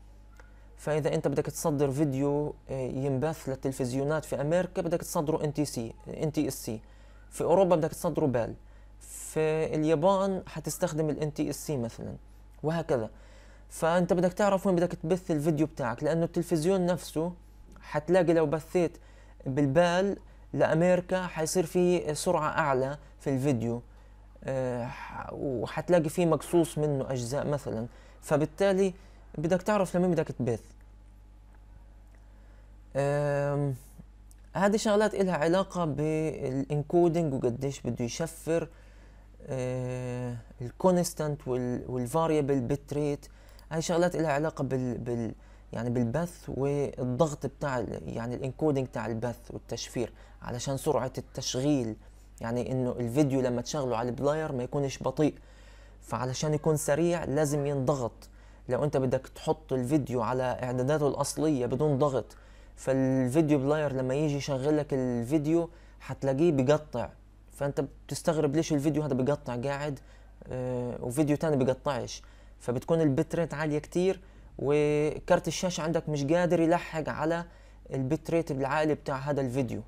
فإذا أنت بدك تصدر فيديو آه، ينبث للتلفزيونات في أمريكا بدك تصدره ان تي سي ان تي اس سي في أوروبا بدك تصدره بال في اليابان حتستخدم الان تي اس سي مثلا وهكذا فانت بدك تعرف وين بدك تبث الفيديو بتاعك لانه التلفزيون نفسه حتلاقي لو بثيت بالبال لامريكا حيصير في سرعه اعلى في الفيديو آه، وحتلاقي فيه مقصوص منه اجزاء مثلا فبالتالي بدك تعرف لمين بدك تبث هذه شغلات إلها علاقة بالإنكودينج وقديش بده يشفر آه، الكونستانت والفاريبل بتريت ريت هاي شغلات لها علاقه بال, بال يعني بالبث والضغط بتاع يعني الانكودنج بتاع البث والتشفير علشان سرعه التشغيل يعني انه الفيديو لما تشغله على البلاير ما يكونش بطيء فعلشان يكون سريع لازم ينضغط لو انت بدك تحط الفيديو على اعداداته الاصليه بدون ضغط فالفيديو بلاير لما يجي يشغل لك الفيديو حتلاقيه بقطع فانت بتستغرب ليش الفيديو هذا بقطع قاعد آه، وفيديو تاني بقطعش فبتكون البت ريت عاليه كتير وكارت الشاشه عندك مش قادر يلحق على البت ريت العالي بتاع هذا الفيديو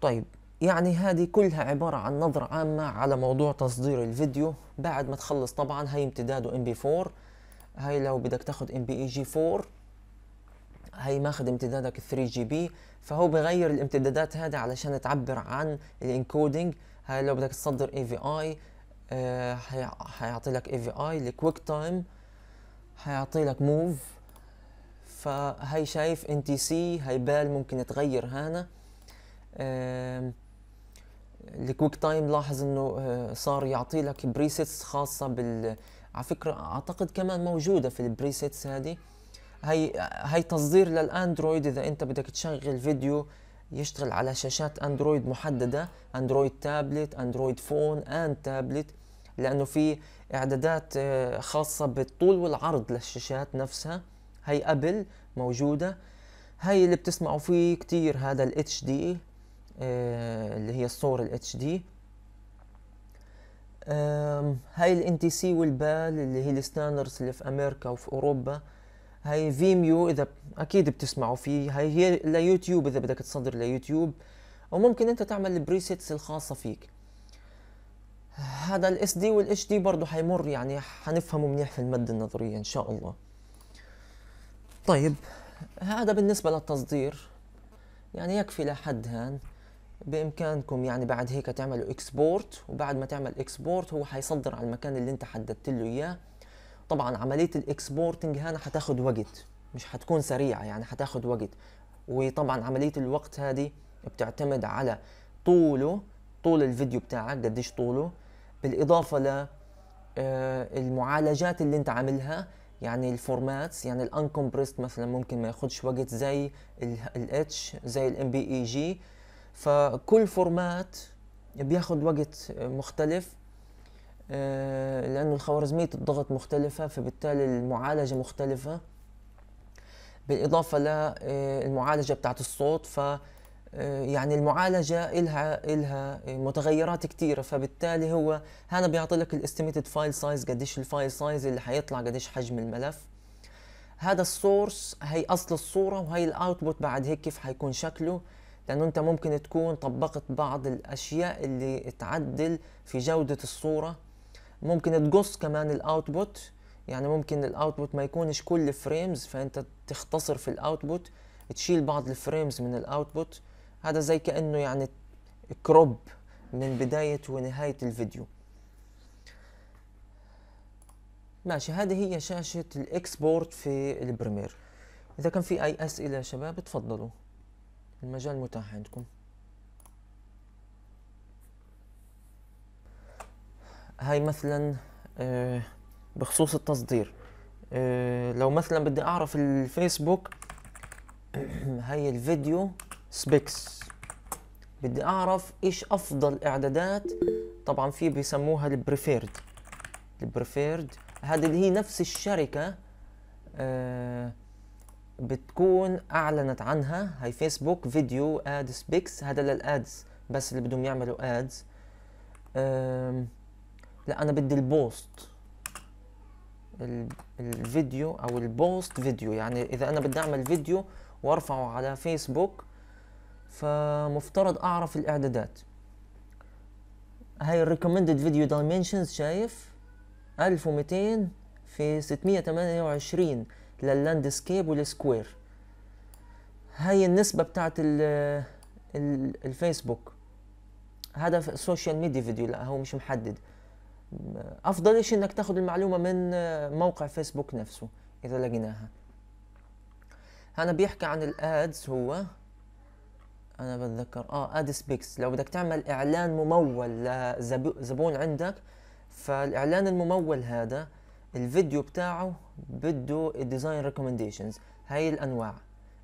طيب يعني هذه كلها عبارة عن نظرة عامة على موضوع تصدير الفيديو بعد ما تخلص طبعا هاي امتداده ام بي 4 هاي لو بدك تاخد ام بي اي جي 4 هاي ماخذ امتدادك 3 جي بي فهو بغير الامتدادات هذه علشان تعبر عن الانكودينج هاي لو بدك تصدر اي في اي حيعطي لك اي في اي الكويك تايم حيعطي لك موف فهي شايف ان تي سي هي بال ممكن تغير هنا الكويك تايم لاحظ انه آه، صار يعطي لك بريسيتس خاصه بال على فكره اعتقد كمان موجوده في البريسيتس هذه هي هي تصدير للاندرويد اذا انت بدك تشغل فيديو يشتغل على شاشات اندرويد محدده اندرويد تابلت اندرويد فون اند تابلت لانه في اعدادات آه، خاصه بالطول والعرض للشاشات نفسها هي قبل موجوده هي اللي بتسمعوا فيه كتير هذا الاتش آه، دي اللي هي الصور الاتش دي هاي الان تي سي والبال اللي هي الستاندرز اللي في امريكا وفي اوروبا هاي فيميو اذا اكيد بتسمعوا فيه هاي هي ليوتيوب اذا بدك تصدر ليوتيوب او ممكن انت تعمل البريسيتس الخاصه فيك هذا الاس دي والاتش دي برضه حيمر يعني حنفهمه منيح في الماده النظريه ان شاء الله طيب هذا بالنسبه للتصدير يعني يكفي لحد هان بامكانكم يعني بعد هيك تعملوا اكسبورت وبعد ما تعمل اكسبورت هو حيصدر على المكان اللي انت حددت له اياه طبعا عمليه الاكسبورتنج هنا حتاخد وقت مش حتكون سريعه يعني حتاخد وقت وطبعا عمليه الوقت هذه بتعتمد على طوله طول الفيديو بتاعك قديش طوله بالاضافه ل آه، المعالجات اللي انت عاملها يعني الفورماتس يعني الانكمبرست مثلا ممكن ما ياخدش وقت زي الاتش زي الام بي اي جي فكل فورمات بياخد وقت مختلف آه، لانه الخوارزميه الضغط مختلفه فبالتالي المعالجه مختلفه بالاضافه للمعالجه آه، بتاعت الصوت ف آه، يعني المعالجه إلها إلها متغيرات كثيره فبالتالي هو هذا بيعطي لك الاستيميتد فايل سايز قديش الفايل سايز اللي حيطلع قديش حجم الملف هذا السورس هي اصل الصوره وهي الاوتبوت بعد هيك كيف حيكون شكله لانه انت ممكن تكون طبقت بعض الاشياء اللي تعدل في جوده الصوره ممكن تقص كمان الاوتبوت يعني ممكن الاوتبوت ما يكونش كل فريمز فانت تختصر في الاوتبوت تشيل بعض الفريمز من الاوتبوت هذا زي كانه يعني كروب من بدايه ونهايه الفيديو ماشي هذه هي شاشه الاكسبورت في البريمير اذا كان في اي اسئله يا شباب تفضلوا المجال متاح عندكم هاي مثلا آه، بخصوص التصدير آه، لو مثلا بدي اعرف الفيسبوك هاي الفيديو سبيكس بدي اعرف ايش افضل اعدادات طبعا في بيسموها البريفيرد البريفيرد هذه اللي هي نفس الشركه آه، بتكون اعلنت عنها هي فيسبوك فيديو اد سبيكس هذا للادز بس اللي بدهم يعملوا ادز لا انا بدي البوست الفيديو او البوست فيديو يعني اذا انا بدي اعمل فيديو وارفعه على فيسبوك فمفترض اعرف الاعدادات هاي الريكومندد فيديو دايمنشنز شايف 1200 في 628 لللاندسكيب والسكوير هاي النسبة بتاعت ال ال الفيسبوك هذا في السوشيال ميديا فيديو لا هو مش محدد افضل شيء انك تاخذ المعلومة من موقع فيسبوك نفسه اذا لقيناها هنا بيحكي عن الادز هو انا بتذكر اه ادس بيكس لو بدك تعمل اعلان ممول لزبون عندك فالاعلان الممول هذا الفيديو بتاعه بده الديزاين ريكومنديشنز هاي الانواع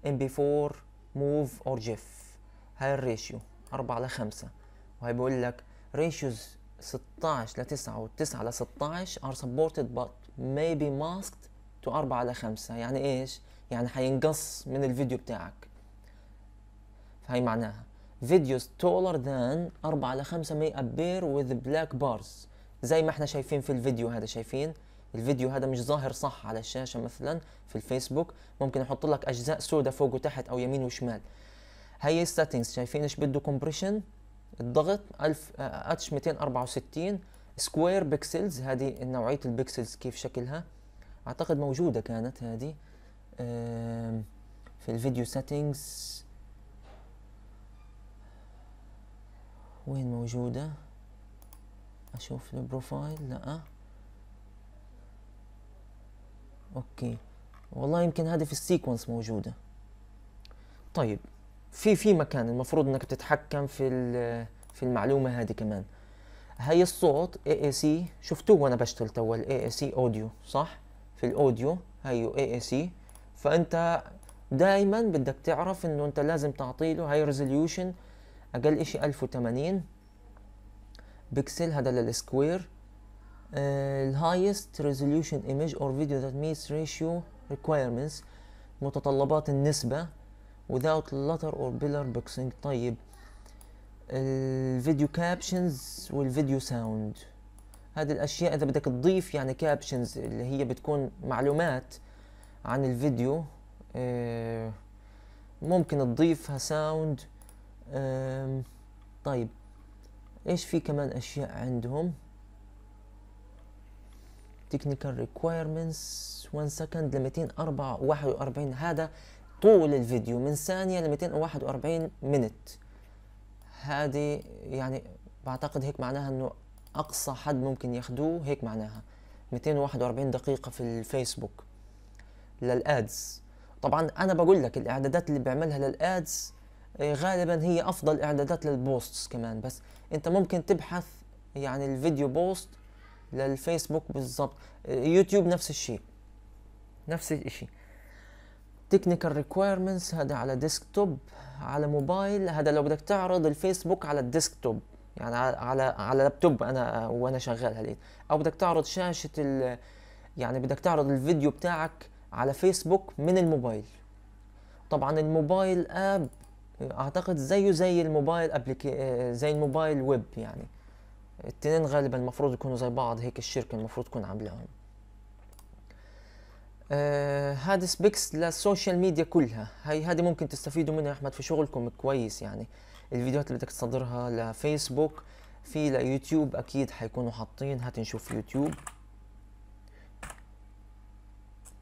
ام بي 4 موف اور جيف هاي الريشيو 4 ل 5 وهي بقول لك ريشيوز 16 ل 9 و 9 ل 16 are supported but may be masked to 4 ل 5 يعني ايش؟ يعني حينقص من الفيديو بتاعك هاي معناها فيديوز تولر ذان 4 ل 5 بير وذ بلاك بارز زي ما احنا شايفين في الفيديو هذا شايفين الفيديو هذا مش ظاهر صح على الشاشه مثلا في الفيسبوك ممكن احط لك اجزاء سوداء فوق وتحت او يمين وشمال هي السيتنجز شايفين ايش بده كومبريشن الضغط 1000 آه، اتش 264 سكوير بيكسلز هذه نوعيه البيكسلز كيف شكلها اعتقد موجوده كانت هذه في الفيديو سيتنجز وين موجودة اشوف البروفايل لا اوكي والله يمكن هذه في السيكونس موجودة طيب في في مكان المفروض انك تتحكم في في المعلومة هذه كمان هاي الصوت اي اي سي شفتوه وانا بشتغل تو الاي اي سي اوديو صح في الاوديو هيو اي اي سي فانت دائما بدك تعرف انه انت لازم تعطيله هاي ريزوليوشن اقل اشي 1080 بكسل هذا للسكوير الهايست ريزوليوشن ايمج اور فيديو ذات ميتس ريشيو ريكويرمنتس متطلبات النسبه without letter or pillar boxing طيب الفيديو كابشنز والفيديو ساوند هذه الاشياء اذا بدك تضيف يعني كابشنز اللي هي بتكون معلومات عن الفيديو آه، ممكن تضيفها ساوند طيب ايش في كمان اشياء عندهم تكنيكال ريكويرمنتس 1 سكند ل 241 هذا طول الفيديو من ثانية ل 241 منت هذه يعني بعتقد هيك معناها انه اقصى حد ممكن ياخدوه هيك معناها 241 دقيقة في الفيسبوك للادز طبعا انا بقول لك الاعدادات اللي بعملها للادز إيه، غالبا هي افضل اعدادات للبوستس كمان بس انت ممكن تبحث يعني الفيديو بوست للفيسبوك بالضبط إيه، يوتيوب نفس الشيء نفس الشيء تكنيكال ريكويرمنتس هذا على ديسكتوب على موبايل هذا لو بدك تعرض الفيسبوك على الديسكتوب يعني على على لابتوب انا وانا شغال هلين او بدك تعرض شاشه ال يعني بدك تعرض الفيديو بتاعك على فيسبوك من الموبايل طبعا الموبايل اب اعتقد زيه زي الموبايل ابليكي آه، زي الموبايل ويب يعني التنين غالبا المفروض يكونوا زي بعض هيك الشركه المفروض تكون عاملاهم آه هذا سبيكس للسوشيال ميديا كلها هاي هذه ممكن تستفيدوا منها يا احمد في شغلكم كويس يعني الفيديوهات اللي بدك تصدرها لفيسبوك في ليوتيوب اكيد حيكونوا حاطين هات نشوف يوتيوب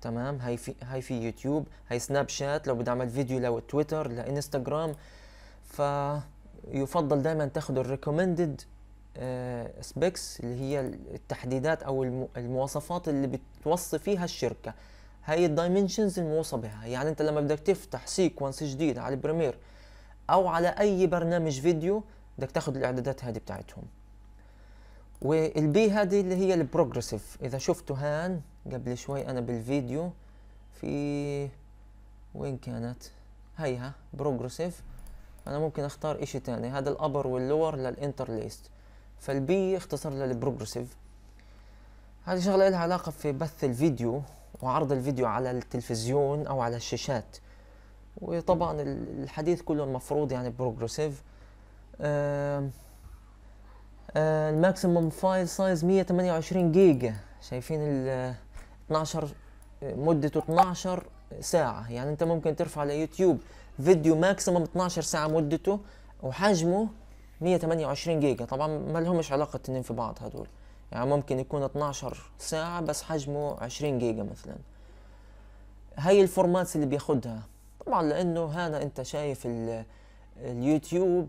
تمام هاي في هاي في يوتيوب هاي سناب شات لو بدي اعمل فيديو لو تويتر لانستغرام فيفضل دائما تاخذ الريكومندد سبيكس آه، اللي هي التحديدات او المواصفات اللي بتوصي فيها الشركه هاي الدايمنشنز الموصى بها يعني انت لما بدك تفتح سيكونس جديد على البريمير او على اي برنامج فيديو بدك تاخذ الاعدادات هذه بتاعتهم والبي هذه اللي هي البروجريسيف اذا شفتوا هان قبل شوي انا بالفيديو في وين كانت هيها بروجريسيف انا ممكن اختار اشي تاني هذا الابر واللور للانترليست فالبي اختصر للبروجريسيف هذه شغله لها علاقه في بث الفيديو وعرض الفيديو على التلفزيون او على الشاشات وطبعا الحديث كله المفروض يعني بروجريسيف آه، الماكسيموم فايل سايز 128 جيجا شايفين ال 12 مدته 12 ساعة يعني انت ممكن ترفع ليوتيوب فيديو ماكسيموم 12 ساعة مدته وحجمه 128 جيجا طبعا ما لهمش علاقة اتنين في بعض هدول يعني ممكن يكون 12 ساعة بس حجمه 20 جيجا مثلا هاي الفورماتس اللي بياخدها طبعا لانه هذا انت شايف اليوتيوب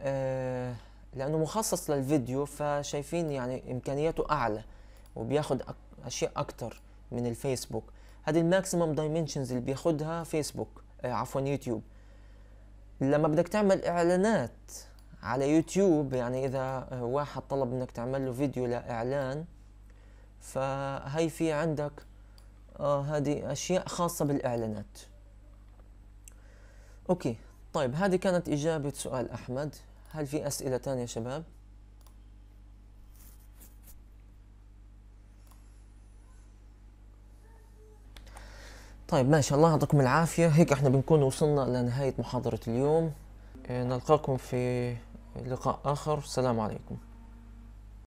آه لانه مخصص للفيديو فشايفين يعني امكانياته اعلى وبياخد اشياء اكتر من الفيسبوك هذه الماكسيمم دايمنشنز اللي بياخدها فيسبوك آه عفوا يوتيوب لما بدك تعمل اعلانات على يوتيوب يعني اذا آه، واحد طلب منك تعمل له فيديو لاعلان فهي في عندك آه هذه اشياء خاصه بالاعلانات اوكي طيب هذه كانت اجابه سؤال احمد هل في اسئله تانية يا شباب طيب ما شاء الله يعطيكم العافية هيك احنا بنكون وصلنا لنهاية محاضرة اليوم إيه، نلقاكم في لقاء آخر السلام عليكم